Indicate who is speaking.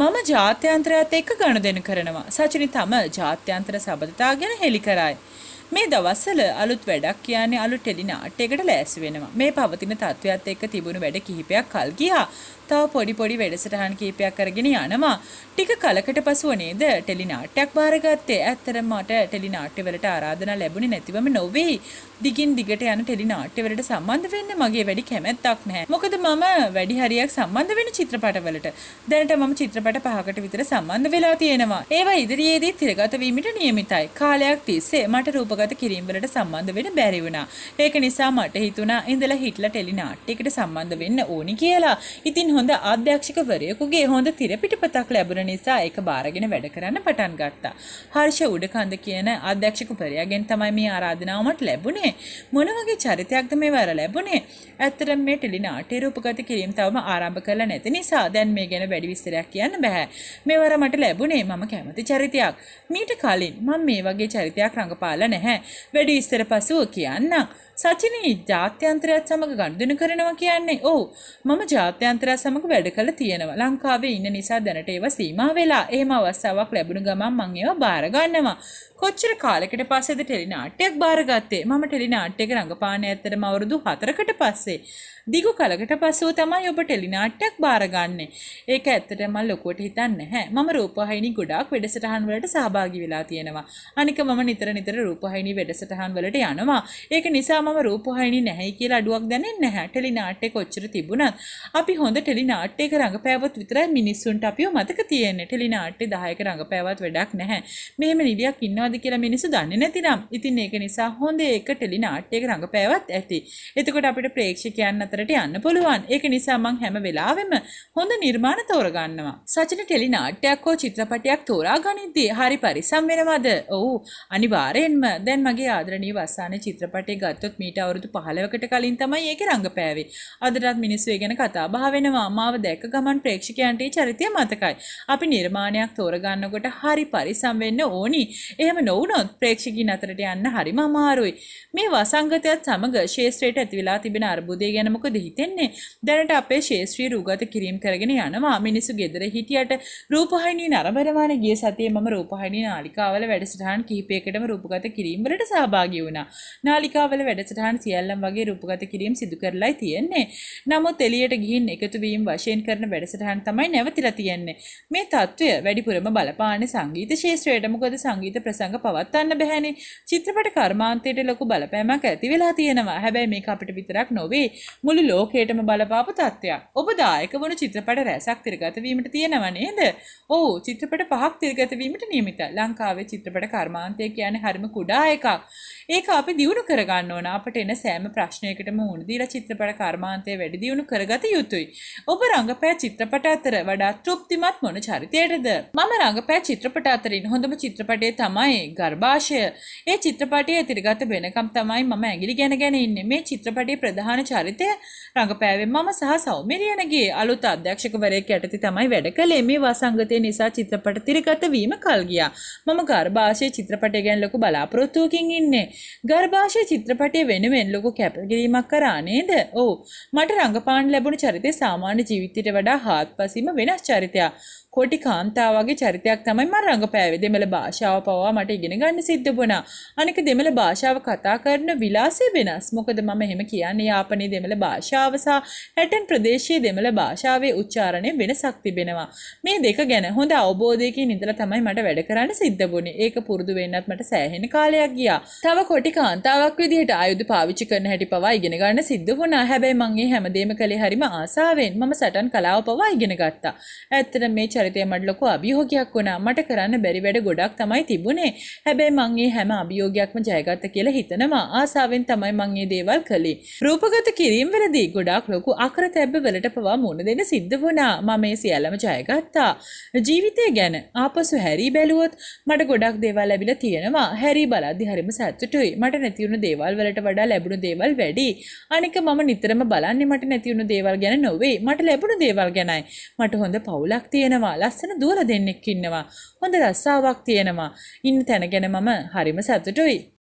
Speaker 1: මම ජාත්‍යන්තරයත් එක්ක ගනුදෙනු කරනවා. සචිනි තම ජාත්‍යන්තර සබඳතා ගැන හෙළි කරයි. මේ දවස්වල අලුත් වැඩක් කියන්නේ අලුත් ටෙලි නාට්‍යයකට ලෑස්ති වෙනවා. මේ පවතින තත්ත්වයක් එක්ක තිබුණු වැඩ කිහිපයක් කල් ගියා. තව පොඩි පොඩි වැඩසටහන් කීපයක් කරගෙන යනවා. ටික කලකට පසුව නේද ටෙලිනාට්‍යයක් බාරගත්තේ. ඇත්තටම මට ටෙලිනාට්‍යවලට ආරාධනා ලැබුණේ නැතිවම නොවේ. දිගින් දිගට යන ටෙලිනාට්‍යවලට සම්බන්ධ වෙන්න මගේ වැඩි කැමැත්තක් නැහැ. මොකද මම වැඩි හරියක් සම්බන්ධ වෙන චිත්‍රපටවලට. දැනට මම චිත්‍රපට පහකට විතර සම්බන්ධ වෙලා තියෙනවා. ඒවා ඉදිරියේදී තිරගත වීමට නියමිතයි. කාලයක් තිස්සේ මට රූපගත කිරීම වලට සම්බන්ධ වෙන්න බැරි වුණා. ඒක නිසා මට හිතුණා ඉඳලා හිටලා ටෙලිනාට්‍යයකට සම්බන්ධ වෙන්න ඕනි කියලා. ඉතින් හොඳ අධ්‍යක්ෂකවරයෙකුගේ හොඳ තිර පිටපතක් ලැබුණ නිසා ඒක බාරගෙන වැඩ කරන්න පටන් ගත්තා. හර්ෂ උඩකන්ද කියන අධ්‍යක්ෂකවරයාගෙන් තමයි මේ ආරාධනාව මට ලැබුණේ. මොන වගේ චරිතයක්ද මේ වර ලැබුණේ? ඇත්තටම මේ ටෙලි නාට්‍ය රූපගත කිරීම තවම ආරම්භ කරලා නැති නිසා දැන් මේ ගැන වැඩි විස්තරයක් කියන්න බෑ. මේ වර මට ලැබුණේ මම කැමති චරිතයක්. මීට කලින් මම මේ වගේ චරිතයක් රඟපාලා නැහැ. වැඩි විස්තර පසුව කියන්නම්. සචිනී ජාත්‍යන්තරයත් සමග ගනුදෙනු කරනවා කියන්නේ. ඔව්. මම ජාත්‍යන්තරයත් සමග වැඩ කළ තියෙනවා. ලංකාවේ ඉන්න නිසා දැනට ඒවා සීමා වෙලා. එහෙම අවස්ථාවක් ලැබුණ ගමන් මම ඒවා බාර ගන්නවා. කොච්චර කාලෙකට පස්සේද ටෙලි නාට්‍යයක් බාරගත්තේ? මම ටෙලි නාට්‍යයක රඟපාන්නේ ඇත්තටම අවුරුදු 4කට පස්සේ. දිගු කලකට පස්සෙ තමයි ඔබ ටෙලි නාට්‍යයක් බාරගන්නේ. ඒක ඇත්තටම මම ලොකුවට හිතන්නේ නැහැ. මම රූපවාහිනී ගොඩාක් වැඩසටහන් වලට සහභාගී වෙලා තියෙනවා. අනික මම නිතර නිතර රූපවාහිනී වැඩසටහන් වලට යනවා. ඒක නිසා මම රූපවාහිනී නැහැයි කියලා අඩුවක් දැනෙන්නේ නැහැ. ටෙලි නාට්‍ය කොච්චර තිබුණත් අපි හොඳ ටෙලි ටෙලිනාට්‍යයක රඟපෑවොත් විතරයි මිනිස්සුන්ට අපිව මතක තියෙන්නේ. ටෙලිනාට්‍ය 10ක රඟපෑවත් වැඩක් නැහැ. මෙහෙම නිලියක් ඉන්නවද කියලා මිනිස්සු දන්නේ නැතිනම්. ඉතින් ඒක නිසා හොඳ ඒක ටෙලිනාට්‍යයක රඟපෑවත් ඇති. එතකොට අපිට ප්‍රේක්ෂකයන් අතරට යන්න පුළුවන්. ඒක නිසා මං හැම වෙලාවෙම හොඳ නිර්මාණ තෝරගන්නවා. සචන ටෙලිනාට්‍යයක් හෝ චිත්‍රපටයක් තෝරා ගනිද්දී හරි පරිසම් වෙනවද? ඔව් අනිවාර්යෙන්ම. දැන් මගේ ආදරණීය වස්සාන චිත්‍රපටය ගත්තොත් මීට අවුරුදු 15කට කලින් තමයි ඒකේ රඟපෑවේ. අදටත් මිනිස්සු ඒ ගැන කතා බහ වෙනවා. මාව දැක ගමන් ප්‍රේක්ෂකයන්ට චරිතය මතකයි. අපි නිර්මාණයක් තෝරගන්නකොට හරි පරිසම් වෙන්න ඕනි. එහෙම නොවුනොත් ප්‍රේක්ෂකීන් අතරට යන්න හරිම අමාරුයි. මේ වසංගතයත් සමග ශේෂ්ත්‍රයට ඇතිවලා තිබෙන අර්බුදය ගැන මොකද හිතෙන්නේ? දැනට අපේ ශේෂ්ත්‍රීය රූගත කිරීම කරගෙන යනවා. මිනිසු ගෙදර හිටියට රූපවාහිනී නරඹනවාන ගිය සතියේ මම රූපවාහිනී නාලිකාවල වැඩසටහන් කිහිපයකටම රූපගත කිරීම වලට සහභාගී වුණා. නාලිකාවල වැඩසටහන් සියල්ලම වගේ රූපගත කිරීම සිදු කරලායි තියෙන්නේ. නමුත් එළියට ගිහින් එකතු වී කිරීම වශයෙන් කරන වැඩසටහන් තමයි නැවතිලා තියෙන්නේ. මේ తত্ত্বය වැඩිපුරම බලපාන්නේ සංගීත ශාස්ත්‍රයට. මොකද සංගීත ප්‍රසංග පවත්වන්න බැහැනේ. චිත්‍රපට කර්මාන්තයට ලොකු බලපෑමක් ඇති වෙලා තියෙනවා. හැබැයි මේක අපිට විතරක් නොවේ. මුළු ලෝකයටම බලපාපු తত্ত্বයක්. ඔබ දායක වුණු චිත්‍රපට රැසක් තිරගත වීමට තියෙනවා නේද? ඔව්, චිත්‍රපට පහක් තිරගත වීමට නියමිතයි. ලංකාවේ චිත්‍රපට කර්මාන්තය කියන්නේ හරිම කුඩා එකක්. ඒක අපි දියුණු කරගන්න ඕන. අපට එන සෑම ප්‍රශ්නයකටම මුහුණ දීලා චිත්‍රපට කර්මාන්තය වැඩි දියුණු කරගත යුතුයි. ඔබ රංගපෑ චිත්‍රපට අතර වඩා තෘප්තිමත් මොන චරිතයටද? මම රංගපෑ චිත්‍රපට අතරින් හොඳම චිත්‍රපටය තමයි ගර්භාෂය. ඒ චිත්‍රපටයේ ඇතිරිගත වෙනකම් තමයි මම ඇඟිලි ගැනගෙන ඉන්නේ. මේ චිත්‍රපටයේ ප්‍රධාන චරිතය රංගපෑවෙන් මම සහ සෞමිරියනගේ අලුත් අධ්‍යක්ෂකවරයෙක් යටතේ තමයි වැඩ කළේ. මේ වසංගතය නිසා චිත්‍රපට තිරගත වීම කල් ගියා. මම ගර්භාෂය චිත්‍රපටය ගැන ලොකු බලාපොරොත්තුවකින් ඉන්නේ. ගර්භාෂය චිත්‍රපටය වෙනුවෙන් ලොකු කැපකිරීමක් කරා නේද? ඔව්. මට රංගපාන ලැබුණු චරිතය සාමාන්‍ය සාමාන්‍ය ජීවිතයට වඩා හාත්පසින්ම වෙනස් චරිතයක්. කොටි කාන්තාවගේ චරිතයක් තමයි මම රඟපෑවේ. දෙමළ භාෂාව පවා මට ඉගෙන ගන්න සිද්ධ වුණා. අනික දෙමළ භාෂාව කතා කරන විලාසය වෙනස්. මොකද මම එහෙම කියන්නේ යාපනයේ දෙමළ භාෂාව සහ ඇටන් ප්‍රදේශයේ දෙමළ භාෂාවේ උච්චාරණය වෙනසක් තිබෙනවා. මේ දෙක ගැන හොඳ අවබෝධයකින් ඉඳලා තමයි මට වැඩ කරන්න සිද්ධ වුණේ. ඒක පුරුදු වෙන්නත් මට සෑහෙන කාලයක් ගියා. තව කොටි කාන්තාවක් විදිහට ආයුධ පාවිච්චි කරන හැටි පවා ඉගෙන ගන්න සිද්ධ වුණා. හැබැයි මම මේ හැමදේම කළේ හරිම ආසාවෙන්. මම සටන් කලාව පවා ඉගෙන ගත්තා. ඇත්තට මේ චරිතය මට ලොකු අභියෝගයක් වුණා. මට කරන්න බැරි වැඩ ගොඩක් තමයි තිබුණේ. හැබැයි මං ඒ හැම අභියෝගයක්ම ජයගත්ත කියලා හිතනවා. ආසාවෙන් තමයි මං මේ දේවල් කළේ. රූපගත කිරීම වලදී ගොඩක් ලොකු අකරතැබ්බ වලට පවා මුහුණ දෙන්න සිද්ධ වුණා. මම මේ සියල්ලම ජයගත්තා. ජීවිතය ගැන ආපසු හැරී බැලුවොත් මට ගොඩක් දේවල් ලැබිලා තියෙනවා. හැරී බලද්දි හරිම සතුටුයි. මට නැති වුණු දේවල් වලට වඩා ලැබුණු දේවල් වැඩි. අනික මම නිතරම බලන්නේ මට නැති වුණු දේවල් ගැන නොවේ. මට ලැබුණු දේවල් ගැනයි. මට හොඳ පවුලක් තියෙනවා, ලස්සන දුවලා දෙන්නෙක් ඉන්නවා, හොඳ රස්සාවක් තියෙනවා. ඉන්න තැන ගැන මම හරිම සතුටුයි.